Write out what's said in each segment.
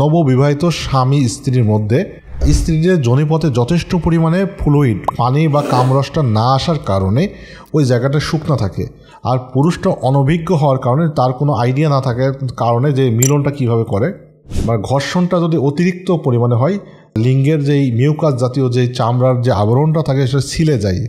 নববিবাহিত স্বামী স্ত্রীর মধ্যে স্ত্রীদের জনিপথে যথেষ্ট পরিমাণে ফ্লুইড পানি বা কামরসটা না আসার কারণে ওই জায়গাটা শুকনো থাকে আর পুরুষটা অনভিজ্ঞ হওয়ার কারণে তার কোনো আইডিয়া না থাকে কারণে যে মিলনটা কিভাবে করে বা ঘর্ষণটা যদি অতিরিক্ত পরিমাণে হয় লিঙ্গের যেই মিউকাস জাতীয় যে চামড়ার যে আবরণটা থাকে সেটা ছিলে যায়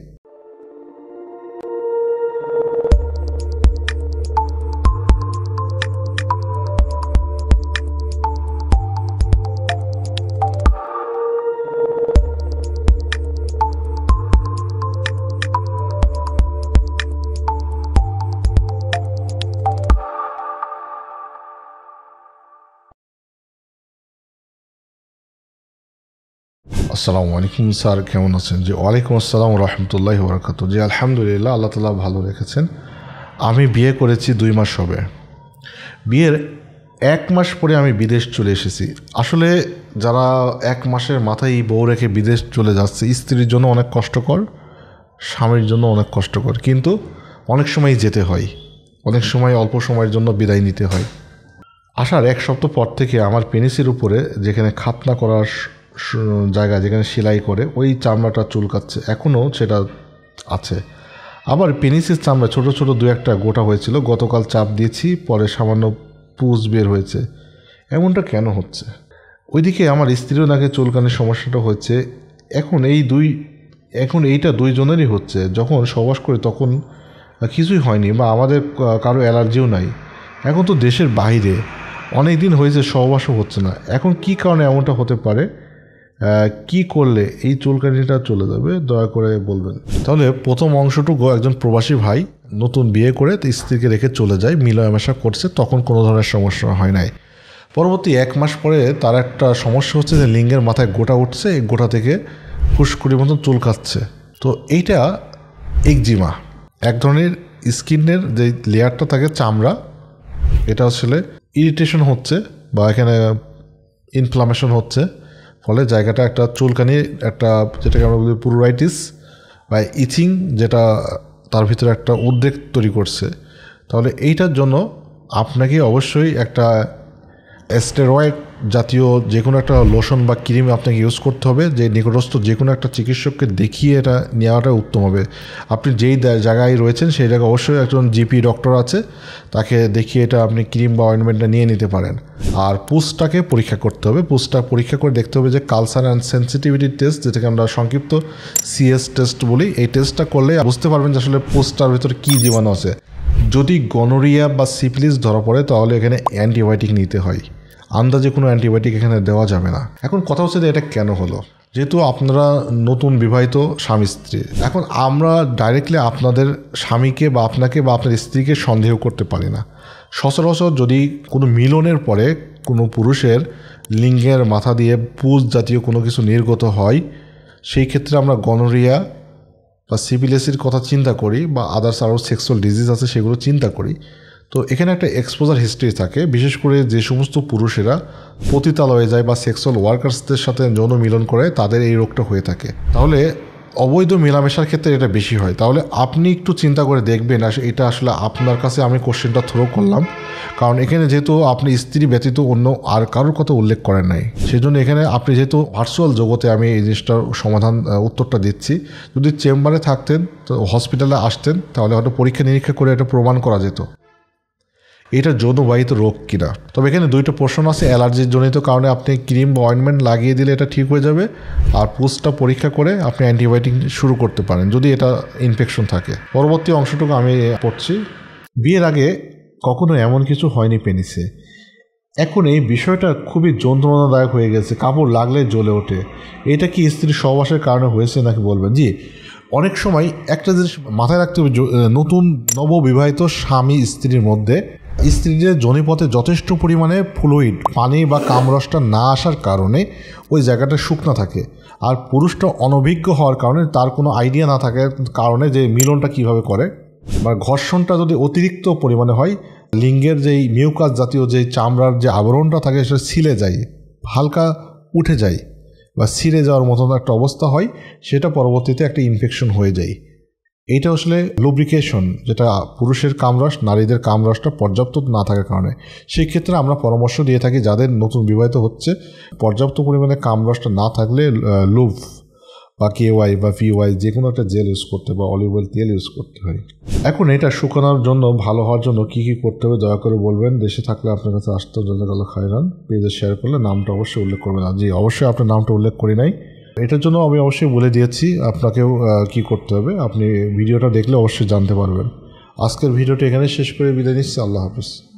আসসালামু আলাইকুম স্যার কেমন আছেন জি ওয়ালাইকুম আসসালাম রহমতুল্লাহ বরাকাত জি আলহামদুলিল্লাহ আল্লাহ তালা ভালো রেখেছেন আমি বিয়ে করেছি দুই মাস হবে বিয়ের এক মাস পরে আমি বিদেশ চলে এসেছি আসলে যারা এক মাসের মাথায় বউ রেখে বিদেশ চলে যাচ্ছে স্ত্রীর জন্য অনেক কষ্টকর স্বামীর জন্য অনেক কষ্টকর কিন্তু অনেক সময় যেতে হয় অনেক সময় অল্প সময়ের জন্য বিদায় নিতে হয় আসার এক সপ্তাহ পর থেকে আমার পেনিসের উপরে যেখানে খাতনা করার জায়গা যেখানে সেলাই করে ওই চামড়াটা চুলকাচ্ছে এখনও সেটা আছে আবার পেনিসের চামড়া ছোট ছোট দু একটা গোটা হয়েছিল গতকাল চাপ দিয়েছি পরে সামান্য পুজ বের হয়েছে এমনটা কেন হচ্ছে ওইদিকে আমার স্ত্রীও নাকি চুলকানির সমস্যাটা হচ্ছে এখন এই দুই এখন এইটা দুইজনেরই হচ্ছে যখন সবাস করে তখন কিছুই হয়নি বা আমাদের কারো অ্যালার্জিও নাই এখন তো দেশের বাইরে অনেক দিন হয়েছে সহবাসও হচ্ছে না এখন কি কারণে এমনটা হতে পারে কি করলে এই চুলকানিটা চলে যাবে দয়া করে বলবেন তাহলে প্রথম অংশটুকু একজন প্রবাসী ভাই নতুন বিয়ে করে স্ত্রীকে রেখে চলে যায় মিলামেশা করছে তখন কোনো ধরনের সমস্যা হয় নাই পরবর্তী এক মাস পরে তার একটা সমস্যা হচ্ছে যে লিঙ্গের মাথায় গোটা উঠছে এই গোটা থেকে ফুসকুড়ি মতন চুল কাচ্ছে তো এইটা একজিমা এক ধরনের স্কিনের যে লেয়ারটা থাকে চামড়া এটা আসলে ইরিটেশন হচ্ছে বা এখানে ইনফ্লামেশন হচ্ছে ফলে জায়গাটা একটা চুলকানি একটা যেটাকে আমরা বলি পুরোরাইটিস বা ইথিং যেটা তার ভিতরে একটা উদ্বেগ তৈরি করছে তাহলে এইটার জন্য আপনাকে অবশ্যই একটা স্টেরয়েড জাতীয় যে কোনো একটা লোশন বা ক্রিম আপনাকে ইউজ করতে হবে যে নিকটস্থ যে কোনো একটা চিকিৎসককে দেখিয়ে এটা নেওয়াটা উত্তম হবে আপনি যেই জায়গায় রয়েছেন সেই জায়গায় অবশ্যই একজন জিপি ডক্টর আছে তাকে দেখিয়ে এটা আপনি ক্রিম বা অয়েন্টমেন্টটা নিয়ে নিতে পারেন আর পুসটাকে পরীক্ষা করতে হবে পুসটা পরীক্ষা করে দেখতে হবে যে কালসার অ্যান্ড সেন্সিটিভিটি টেস্ট যেটাকে আমরা সংক্ষিপ্ত সিএস টেস্ট বলি এই টেস্টটা করলে বুঝতে পারবেন যে আসলে পুসটার ভেতর কী জীবাণু আছে যদি গনোরিয়া বা সিফিলিস ধরা পড়ে তাহলে এখানে অ্যান্টিবায়োটিক নিতে হয় আন্দাজে কোনো অ্যান্টিবায়োটিক এখানে দেওয়া যাবে না এখন কথা হচ্ছে যে এটা কেন হলো যেহেতু আপনারা নতুন বিবাহিত স্বামী স্ত্রী এখন আমরা ডাইরেক্টলি আপনাদের স্বামীকে বা আপনাকে বা আপনার স্ত্রীকে সন্দেহ করতে পারি না সচরাচর যদি কোনো মিলনের পরে কোনো পুরুষের লিঙ্গের মাথা দিয়ে পুজ জাতীয় কোনো কিছু নির্গত হয় সেই ক্ষেত্রে আমরা গনোরিয়া বা সিভিলেসির কথা চিন্তা করি বা আদার্স আরও সেক্সুয়াল ডিজিজ আছে সেগুলো চিন্তা করি তো এখানে একটা এক্সপোজার হিস্ট্রি থাকে বিশেষ করে যে সমস্ত পুরুষেরা পতিতালয়ে যায় বা সেক্সুয়াল ওয়ার্কার্সদের সাথে যৌন মিলন করে তাদের এই রোগটা হয়ে থাকে তাহলে অবৈধ মেলামেশার ক্ষেত্রে এটা বেশি হয় তাহলে আপনি একটু চিন্তা করে দেখবেন এটা আসলে আপনার কাছে আমি কোশ্চেনটা থ্রো করলাম কারণ এখানে যেহেতু আপনি স্ত্রী ব্যতীত অন্য আর কারোর কথা উল্লেখ করেন নাই সেজন্য এখানে আপনি যেহেতু ভার্চুয়াল জগতে আমি এই জিনিসটার সমাধান উত্তরটা দিচ্ছি যদি চেম্বারে থাকতেন তো হসপিটালে আসতেন তাহলে হয়তো পরীক্ষা নিরীক্ষা করে এটা প্রমাণ করা যেত এটা যৌনবাহিত রোগ কিনা তবে এখানে দুইটা প্রশ্ন আছে অ্যালার্জির জনিত কারণে আপনি ক্রিম বা অয়েন্টমেন্ট লাগিয়ে দিলে এটা ঠিক হয়ে যাবে আর পুস্টটা পরীক্ষা করে আপনি অ্যান্টিবায়োটিক শুরু করতে পারেন যদি এটা ইনফেকশন থাকে পরবর্তী অংশটুকু আমি পড়ছি বিয়ের আগে কখনো এমন কিছু হয়নি পেনিসে এখন এই বিষয়টা খুবই যন্ত্রণাদায়ক হয়ে গেছে কাপড় লাগলে জ্বলে ওঠে এটা কি স্ত্রীর সহবাসের কারণে হয়েছে নাকি বলবেন জি অনেক সময় একটা জিনিস মাথায় রাখতে হবে নতুন নববিবাহিত স্বামী স্ত্রীর মধ্যে স্ত্রীদের জনিপথে যথেষ্ট পরিমাণে ফ্লুইড পানি বা কামরসটা না আসার কারণে ওই জায়গাটা শুকনো থাকে আর পুরুষটা অনভিজ্ঞ হওয়ার কারণে তার কোনো আইডিয়া না থাকার কারণে যে মিলনটা কিভাবে করে বা ঘর্ষণটা যদি অতিরিক্ত পরিমাণে হয় লিঙ্গের যেই মিউকাস জাতীয় যে চামড়ার যে আবরণটা থাকে সেটা ছিলে যায় হালকা উঠে যায় বা ছিঁড়ে যাওয়ার মতন একটা অবস্থা হয় সেটা পরবর্তীতে একটা ইনফেকশন হয়ে যায় এইটা আসলে লুব্রিকেশন যেটা পুরুষের কামরাস নারীদের কামরাসটা পর্যাপ্ত না থাকার কারণে সেই ক্ষেত্রে আমরা পরামর্শ দিয়ে থাকি যাদের নতুন বিবাহিত হচ্ছে পর্যাপ্ত পরিমাণে কামরাসটা না থাকলে লুভ বা কে ওয়াই বা ভি ওয়াই যে কোনো একটা জেল ইউজ করতে বা অলিভ অয়েল তেল ইউজ করতে হয় এখন এটা শুকানোর জন্য ভালো হওয়ার জন্য কি কি করতে হবে দয়া করে বলবেন দেশে থাকলে আপনার কাছে আসতে জাজাকাল খায়রান পেজে শেয়ার করলে নামটা অবশ্যই উল্লেখ করবেন আর জি অবশ্যই আপনার নামটা উল্লেখ করি নাই এটার জন্য আমি অবশ্যই বলে দিয়েছি আপনাকেও কি করতে হবে আপনি ভিডিওটা দেখলে অবশ্যই জানতে পারবেন আজকের ভিডিওটি এখানে শেষ করে বিদায় নিচ্ছি আল্লাহ হাফিজ